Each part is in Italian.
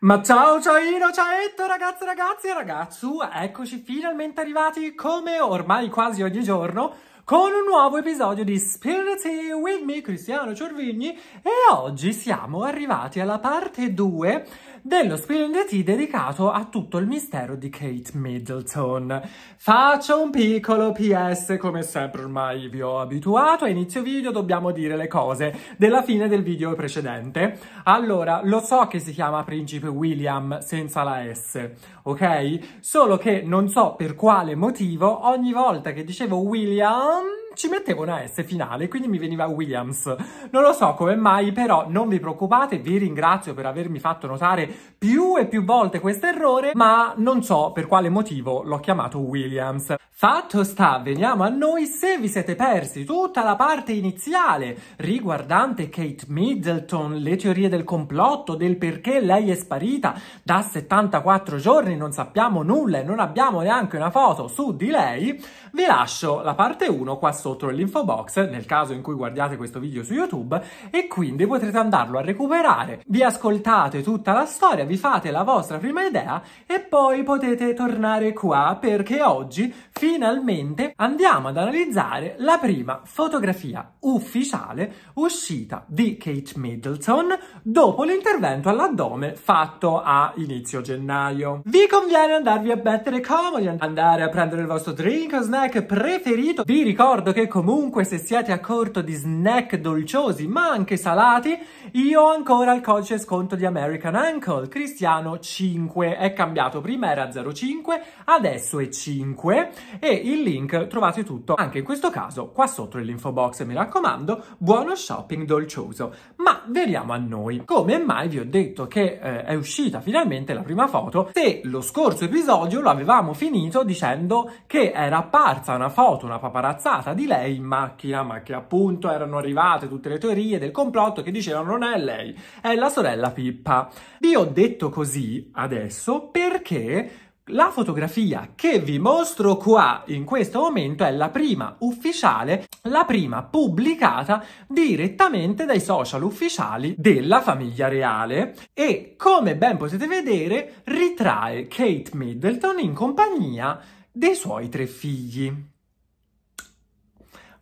Ma ciao ciao Ino, ciaetto ragazze ragazzi e ragazzu, eccoci finalmente arrivati come ormai quasi ogni giorno con un nuovo episodio di Spirit with me Cristiano Ciorvigni e oggi siamo arrivati alla parte 2 dello Screaming at Tea dedicato a tutto il mistero di Kate Middleton. Faccio un piccolo PS, come sempre ormai vi ho abituato, a inizio video dobbiamo dire le cose della fine del video precedente. Allora, lo so che si chiama Principe William senza la S, ok? Solo che non so per quale motivo ogni volta che dicevo William ci mettevo una S finale, quindi mi veniva Williams. Non lo so come mai, però non vi preoccupate, vi ringrazio per avermi fatto notare più e più volte questo errore, ma non so per quale motivo l'ho chiamato Williams. Fatto sta, veniamo a noi, se vi siete persi tutta la parte iniziale riguardante Kate Middleton, le teorie del complotto, del perché lei è sparita da 74 giorni, non sappiamo nulla e non abbiamo neanche una foto su di lei, vi lascio la parte 1 qua sotto sotto nell'info box, nel caso in cui guardiate questo video su YouTube, e quindi potrete andarlo a recuperare. Vi ascoltate tutta la storia, vi fate la vostra prima idea e poi potete tornare qua perché oggi finalmente andiamo ad analizzare la prima fotografia ufficiale uscita di Kate Middleton dopo l'intervento all'addome fatto a inizio gennaio. Vi conviene andarvi a mettere comodi, andare a prendere il vostro drink o snack preferito. Vi ricordo che che comunque se siete a corto di snack dolciosi ma anche salati, io ho ancora il codice sconto di American Uncle, Cristiano 5, è cambiato, prima era 0,5, adesso è 5 e il link trovate tutto anche in questo caso qua sotto nell'info box, mi raccomando, buono shopping dolcioso. Ma veniamo a noi, come mai vi ho detto che eh, è uscita finalmente la prima foto, se lo scorso episodio lo avevamo finito dicendo che era apparsa una foto, una paparazzata di lei in macchina, ma che appunto erano arrivate tutte le teorie del complotto che dicevano non è lei, è la sorella Pippa. Vi ho detto così adesso perché la fotografia che vi mostro qua in questo momento è la prima ufficiale, la prima pubblicata direttamente dai social ufficiali della famiglia reale e come ben potete vedere ritrae Kate Middleton in compagnia dei suoi tre figli.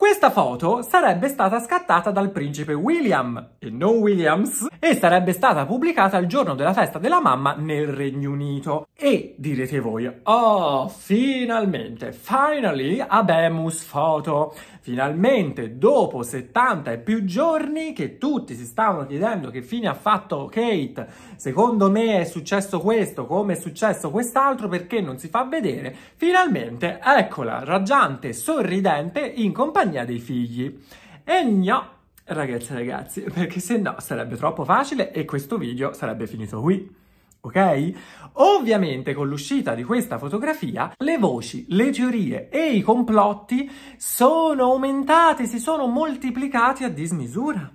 Questa foto sarebbe stata scattata dal principe William, e non Williams, e sarebbe stata pubblicata il giorno della festa della mamma nel Regno Unito. E direte voi, oh, finalmente, finally abemus foto! Finalmente, dopo 70 e più giorni che tutti si stavano chiedendo che fine ha fatto Kate, secondo me è successo questo, come è successo quest'altro, perché non si fa vedere, finalmente eccola, raggiante, sorridente, in compagnia compagnia dei figli. E no, ragazze e ragazzi, perché se no sarebbe troppo facile e questo video sarebbe finito qui. Ok? Ovviamente con l'uscita di questa fotografia le voci, le teorie e i complotti sono aumentati, si sono moltiplicati a dismisura.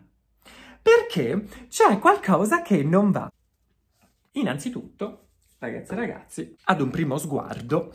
Perché c'è qualcosa che non va. Innanzitutto, ragazze e ragazzi, ad un primo sguardo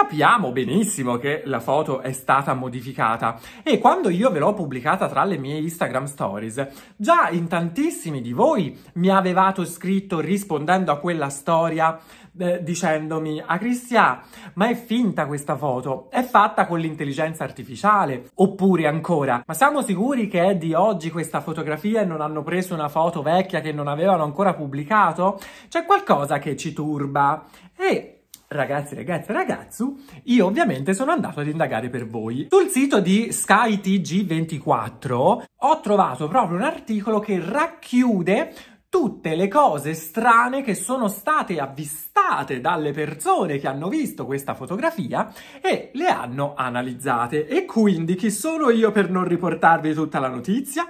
capiamo benissimo che la foto è stata modificata e quando io ve l'ho pubblicata tra le mie Instagram stories, già in tantissimi di voi mi avevate scritto rispondendo a quella storia eh, dicendomi a Cristian, ma è finta questa foto, è fatta con l'intelligenza artificiale, oppure ancora, ma siamo sicuri che è di oggi questa fotografia e non hanno preso una foto vecchia che non avevano ancora pubblicato? C'è qualcosa che ci turba e Ragazzi, ragazzi, ragazzu, io ovviamente sono andato ad indagare per voi. Sul sito di SkyTG24 ho trovato proprio un articolo che racchiude tutte le cose strane che sono state avvistate dalle persone che hanno visto questa fotografia e le hanno analizzate. E quindi chi sono io per non riportarvi tutta la notizia?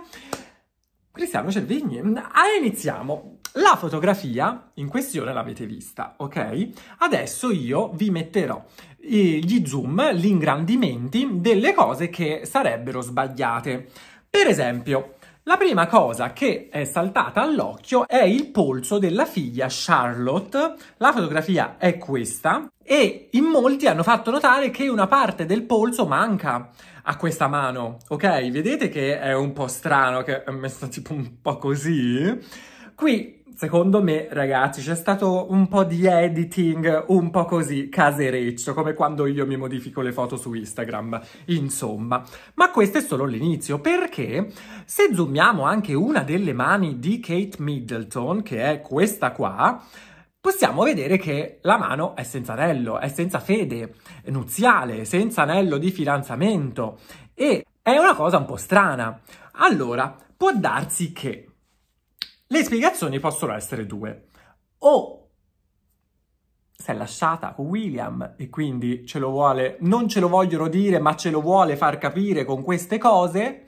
Cristiano Cervigni. Ah, iniziamo! La fotografia in questione l'avete vista, ok? Adesso io vi metterò gli zoom, gli ingrandimenti delle cose che sarebbero sbagliate. Per esempio, la prima cosa che è saltata all'occhio è il polso della figlia Charlotte. La fotografia è questa e in molti hanno fatto notare che una parte del polso manca a questa mano, ok? Vedete che è un po' strano, che è messa tipo un po' così? Qui Secondo me, ragazzi, c'è stato un po' di editing, un po' così casereccio, come quando io mi modifico le foto su Instagram, insomma. Ma questo è solo l'inizio, perché se zoomiamo anche una delle mani di Kate Middleton, che è questa qua, possiamo vedere che la mano è senza anello, è senza fede, nuziale, senza anello di fidanzamento e è una cosa un po' strana. Allora, può darsi che le spiegazioni possono essere due. O si è lasciata con William e quindi ce lo vuole, non ce lo vogliono dire, ma ce lo vuole far capire con queste cose.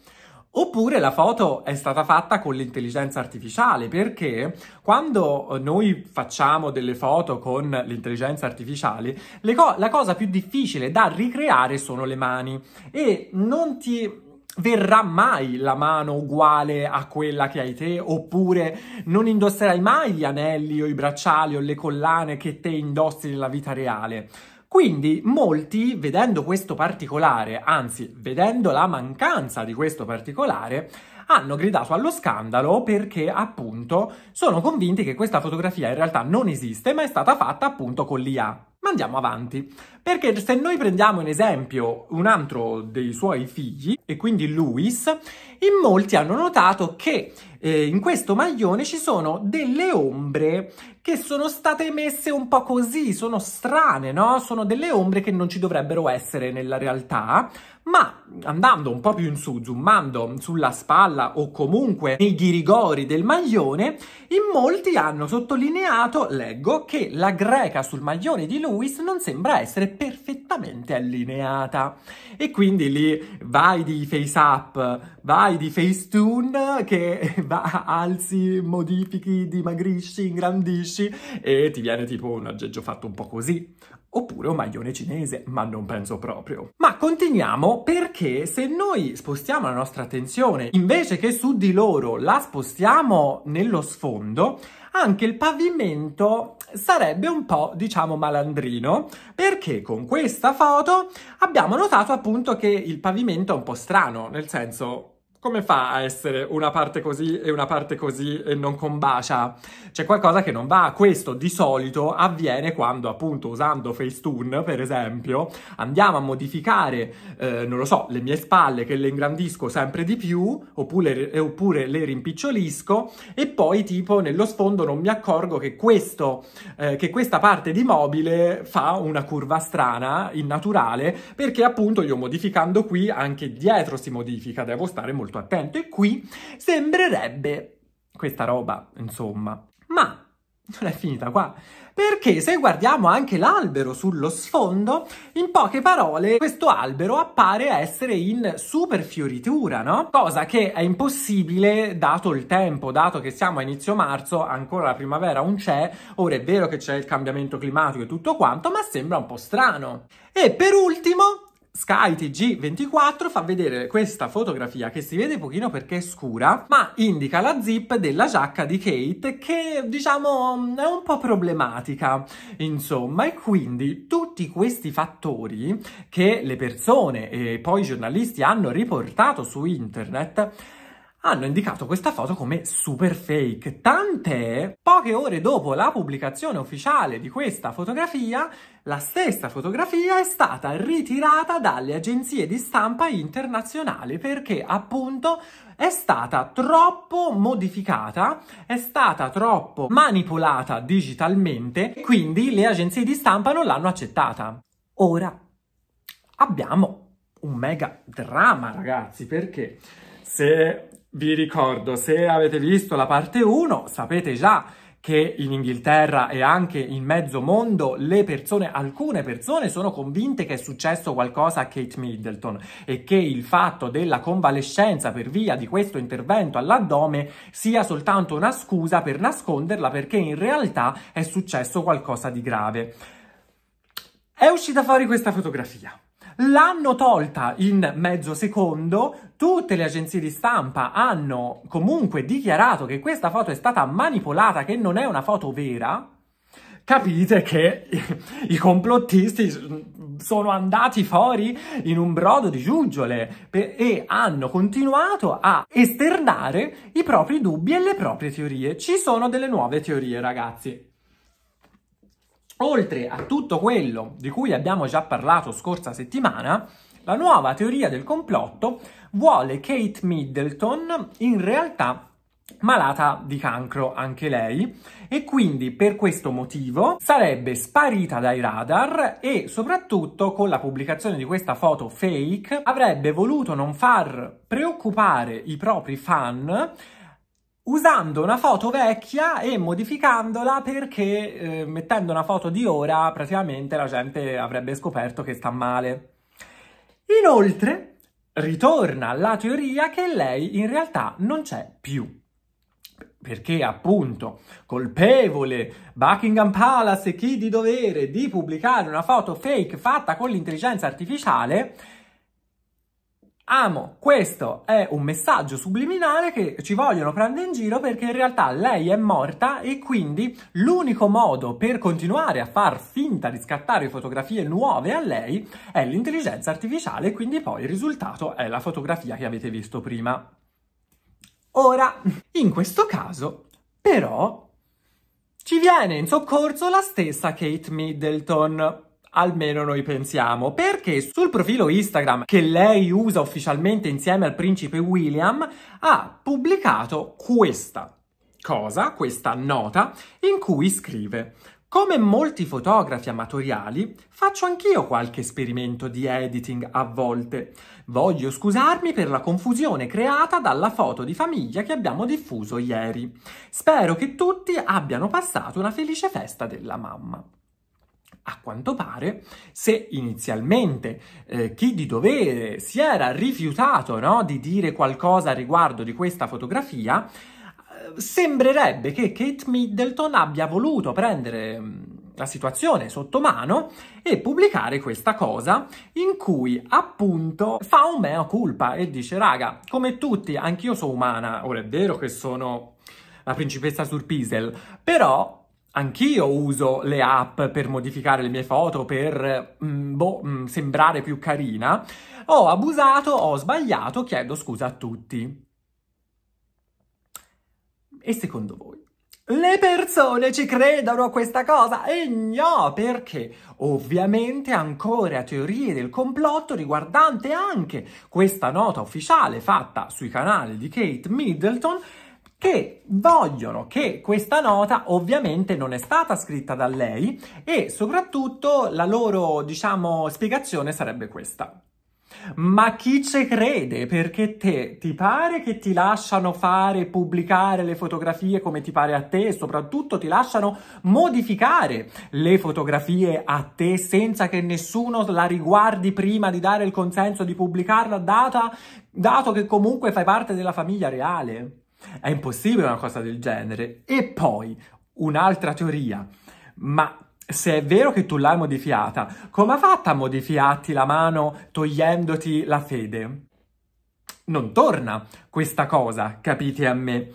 Oppure la foto è stata fatta con l'intelligenza artificiale, perché quando noi facciamo delle foto con l'intelligenza artificiale, co- la cosa più difficile da ricreare sono le mani e non ti verrà mai la mano uguale a quella che hai te, oppure non indosserai mai gli anelli o i bracciali o le collane che te indossi nella vita reale. Quindi molti, vedendo questo particolare, anzi vedendo la mancanza di questo particolare, hanno gridato allo scandalo perché appunto sono convinti che questa fotografia in realtà non esiste ma è stata fatta appunto con l'IA. Andiamo avanti, perché se noi prendiamo in esempio un altro dei suoi figli, e quindi Luis, in molti hanno notato che eh, in questo maglione ci sono delle ombre che sono state messe un po' così, sono strane, no? Sono delle ombre che non ci dovrebbero essere nella realtà, ma andando un po' più in su, zoomando sulla spalla o comunque nei ghirigori del maglione, in molti hanno sottolineato, leggo, che la greca sul maglione di Lewis non sembra essere perfettamente allineata. E quindi lì vai di face up, vai fai di Facetune che va, alzi, modifichi, dimagrisci, ingrandisci e ti viene tipo un aggeggio fatto un po' così. Oppure un maglione cinese, ma non penso proprio. Ma continuiamo perché se noi spostiamo la nostra attenzione, invece che su di loro la spostiamo nello sfondo, anche il pavimento sarebbe un po', diciamo, malandrino, perché con questa foto abbiamo notato appunto che il pavimento è un po' strano, nel senso come fa a essere una parte così e una parte così e non combacia? C'è qualcosa che non va. Questo di solito avviene quando, appunto, usando Facetune, per esempio, andiamo a modificare, eh, non lo so, le mie spalle che le ingrandisco sempre di più oppure, oppure le rimpicciolisco e poi, tipo, nello sfondo non mi accorgo che, questo, eh, che questa parte di mobile fa una curva strana, innaturale, perché appunto io modificando qui anche dietro si modifica, devo stare molto molto attento e qui sembrerebbe questa roba, insomma. Ma non è finita qua. Perché se guardiamo anche l'albero sullo sfondo, in poche parole questo albero appare essere in super fioritura, no? Cosa che è impossibile dato il tempo, dato che siamo a inizio marzo, ancora la primavera non c'è, ora è vero che c'è il cambiamento climatico e tutto quanto, ma sembra un po' strano. E per ultimo Sky TG24 fa vedere questa fotografia che si vede pochino perché è scura, ma indica la zip della giacca di Kate che diciamo è un po' problematica, insomma, e quindi tutti questi fattori che le persone e poi i giornalisti hanno riportato su internet hanno indicato questa foto come super fake, tant'è poche ore dopo la pubblicazione ufficiale di questa fotografia, la stessa fotografia è stata ritirata dalle agenzie di stampa internazionali perché appunto è stata troppo modificata, è stata troppo manipolata digitalmente e quindi le agenzie di stampa non l'hanno accettata. Ora abbiamo un mega dramma ragazzi perché se vi ricordo, se avete visto la parte 1, sapete già che in Inghilterra e anche in mezzo mondo le persone, alcune persone sono convinte che è successo qualcosa a Kate Middleton e che il fatto della convalescenza per via di questo intervento all'addome sia soltanto una scusa per nasconderla perché in realtà è successo qualcosa di grave. È uscita fuori questa fotografia l'hanno tolta in mezzo secondo, tutte le agenzie di stampa hanno comunque dichiarato che questa foto è stata manipolata, che non è una foto vera, capite che i complottisti sono andati fuori in un brodo di giuggiole e hanno continuato a esternare i propri dubbi e le proprie teorie. Ci sono delle nuove teorie, ragazzi. Oltre a tutto quello di cui abbiamo già parlato scorsa settimana, la nuova teoria del complotto vuole Kate Middleton in realtà malata di cancro anche lei e quindi per questo motivo sarebbe sparita dai radar e soprattutto con la pubblicazione di questa foto fake avrebbe voluto non far preoccupare i propri fan usando una foto vecchia e modificandola perché eh, mettendo una foto di ora praticamente la gente avrebbe scoperto che sta male. Inoltre ritorna la teoria che lei in realtà non c'è più. Perché appunto colpevole Buckingham Palace e chi di dovere di pubblicare una foto fake fatta con l'intelligenza artificiale Amo, questo è un messaggio subliminale che ci vogliono prendere in giro perché in realtà lei è morta e quindi l'unico modo per continuare a far finta di scattare fotografie nuove a lei è l'intelligenza artificiale, e quindi poi il risultato è la fotografia che avete visto prima. Ora, in questo caso, però, ci viene in soccorso la stessa Kate Middleton. Almeno noi pensiamo, perché sul profilo Instagram che lei usa ufficialmente insieme al principe William ha pubblicato questa cosa, questa nota, in cui scrive come molti fotografi amatoriali, faccio anch'io qualche esperimento di editing a volte. Voglio scusarmi per la confusione creata dalla foto di famiglia che abbiamo diffuso ieri. Spero che tutti abbiano passato una felice festa della mamma. A quanto pare, se inizialmente eh, chi di dovere si era rifiutato no, di dire qualcosa riguardo di questa fotografia, eh, sembrerebbe che Kate Middleton abbia voluto prendere mm, la situazione sotto mano e pubblicare questa cosa in cui appunto fa un mea culpa e dice raga come tutti anch'io sono umana ora è vero che sono la principessa Surpisel però Anch'io uso le app per modificare le mie foto, per mm, boh, mm, sembrare più carina. Ho abusato, ho sbagliato, chiedo scusa a tutti. E secondo voi? Le persone ci credono a questa cosa? E no, perché ovviamente ancora teorie del complotto riguardante anche questa nota ufficiale fatta sui canali di Kate Middleton che vogliono che questa nota ovviamente non è stata scritta da lei e soprattutto la loro, diciamo, spiegazione sarebbe questa. Ma chi ce crede? Perché te ti pare che ti lasciano fare, pubblicare le fotografie come ti pare a te e soprattutto ti lasciano modificare le fotografie a te senza che nessuno la riguardi prima di dare il consenso di pubblicarla, data, dato che comunque fai parte della famiglia reale? È impossibile una cosa del genere. E poi, un'altra teoria, ma se è vero che tu l'hai modificata, come ha fatto a modificarti la mano togliendoti la fede? Non torna questa cosa, capite a me?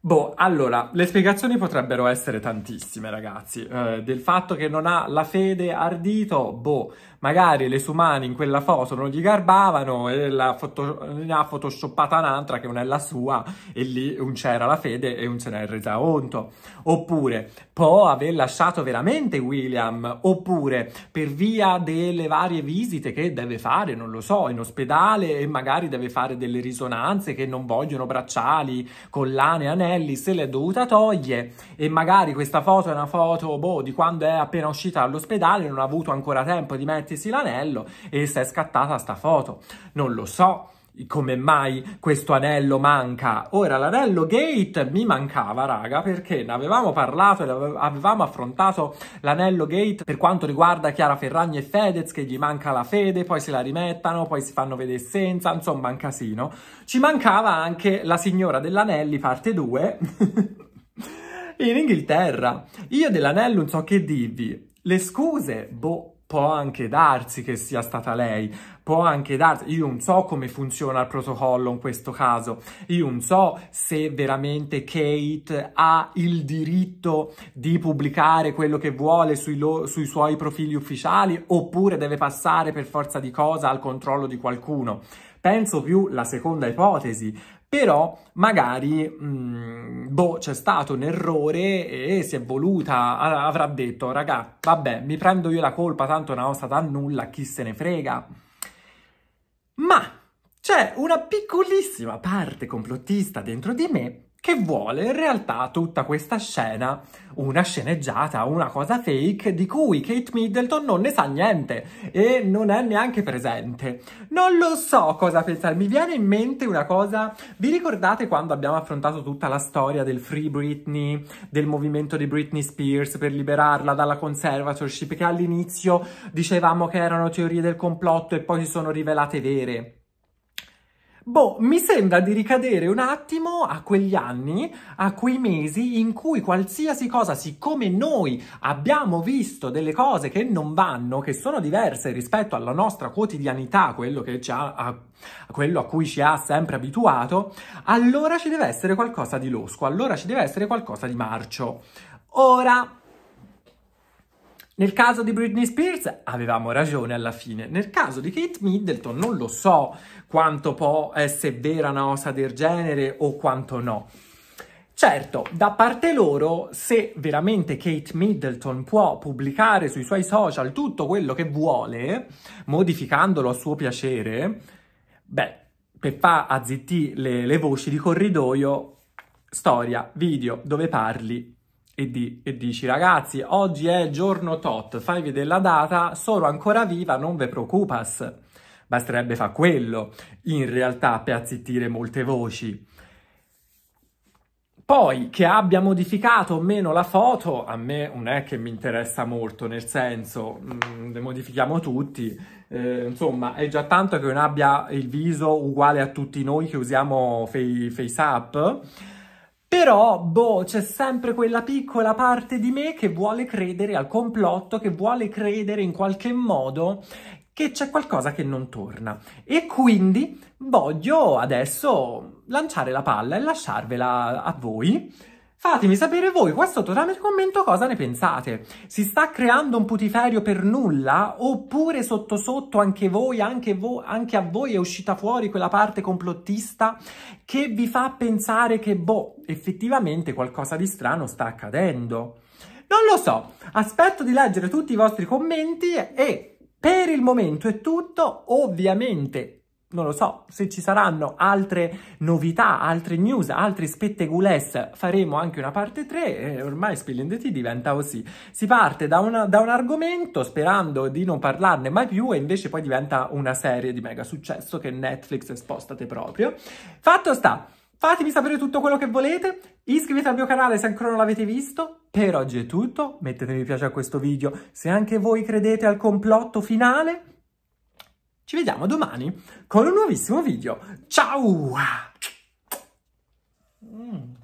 Boh, allora, le spiegazioni potrebbero essere tantissime, ragazzi. Eh, del fatto che non ha la fede ardito, boh, magari le sue mani in quella foto non gli garbavano e la foto, ne ha photoshoppata un'altra che non è la sua e lì un c'era la fede e un se n'è resa conto. Oppure può aver lasciato veramente William, oppure per via delle varie visite che deve fare, non lo so, in ospedale e magari deve fare delle risonanze che non vogliono bracciali, collane, anelli, se le è dovuta togliere e magari questa foto è una foto boh, di quando è appena uscita dall'ospedale, non ha avuto ancora tempo di mettere mettesi l'anello e si è scattata sta foto. Non lo so come mai questo anello manca. Ora, l'anello gate mi mancava, raga, perché ne avevamo parlato e avevamo affrontato l'anello gate per quanto riguarda Chiara Ferragni e Fedez, che gli manca la fede, poi se la rimettano, poi si fanno vedere senza, insomma, un casino. Ci mancava anche La signora dell'anelli, parte 2, in Inghilterra. Io dell'anello non so che dirvi. Le scuse, boh, può anche darsi che sia stata lei, può anche darsi, io non so come funziona il protocollo in questo caso, io non so se veramente Kate ha il diritto di pubblicare quello che vuole sui, lo... sui suoi profili ufficiali oppure deve passare per forza di cosa al controllo di qualcuno. Penso più la seconda ipotesi, però magari mh, mm, boh, c'è stato un errore e si è voluta, avrà detto raga, vabbè, mi prendo io la colpa, tanto non è stata nulla, chi se ne frega. Ma c'è una piccolissima parte complottista dentro di me che vuole in realtà tutta questa scena una sceneggiata, una cosa fake di cui Kate Middleton non ne sa niente e non è neanche presente. Non lo so cosa pensare, mi viene in mente una cosa, vi ricordate quando abbiamo affrontato tutta la storia del Free Britney, del movimento di Britney Spears per liberarla dalla conservatorship che all'inizio dicevamo che erano teorie del complotto e poi si sono rivelate vere? Boh, mi sembra di ricadere un attimo a quegli anni, a quei mesi in cui qualsiasi cosa, siccome noi abbiamo visto delle cose che non vanno, che sono diverse rispetto alla nostra quotidianità, quello, ha, a, quello a cui ci ha sempre abituato, allora ci deve essere qualcosa di losco, allora ci deve essere qualcosa di marcio. Ora, nel caso di Britney Spears avevamo ragione alla fine, nel caso di Kate Middleton non lo so quanto può essere vera una cosa del genere o quanto no. Certo, da parte loro, se veramente Kate Middleton può pubblicare sui suoi social tutto quello che vuole, modificandolo a suo piacere, beh, per far azzittì le, le voci di corridoio, storia, video, dove parli, e, di, e dici ragazzi oggi è giorno tot, fai vedere la data, sono ancora viva, non ve preoccupas. Basterebbe fa quello, in realtà, per azzittire molte voci. Poi, che abbia modificato o meno la foto, a me non è che mi interessa molto, nel senso, mh, mm, le modifichiamo tutti. Eh, insomma, è già tanto che non abbia il viso uguale a tutti noi che usiamo face, face però, boh, c'è sempre quella piccola parte di me che vuole credere al complotto, che vuole credere in qualche modo che c'è qualcosa che non torna. E quindi voglio adesso lanciare la palla e lasciarvela a voi Fatemi sapere voi qua sotto tramite commento cosa ne pensate. Si sta creando un putiferio per nulla? Oppure sotto sotto anche voi, anche, vo anche a voi è uscita fuori quella parte complottista che vi fa pensare che, boh, effettivamente qualcosa di strano sta accadendo? Non lo so, aspetto di leggere tutti i vostri commenti e per il momento è tutto, ovviamente non lo so, se ci saranno altre novità, altre news, altri spettegules, faremo anche una parte 3 e ormai Spilling the Tea diventa così. Si parte da, una, da, un argomento sperando di non parlarne mai più e invece poi diventa una serie di mega successo che Netflix spostate proprio. Fatto sta, fatemi sapere tutto quello che volete, iscrivetevi al mio canale se ancora non l'avete visto, per oggi è tutto, mettete mi piace a questo video se anche voi credete al complotto finale, ci vediamo domani con un nuovissimo video. Ciao! Mm.